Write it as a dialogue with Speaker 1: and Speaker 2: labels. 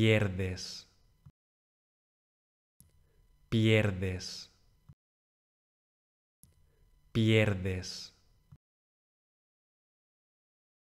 Speaker 1: pierdes, pierdes, pierdes.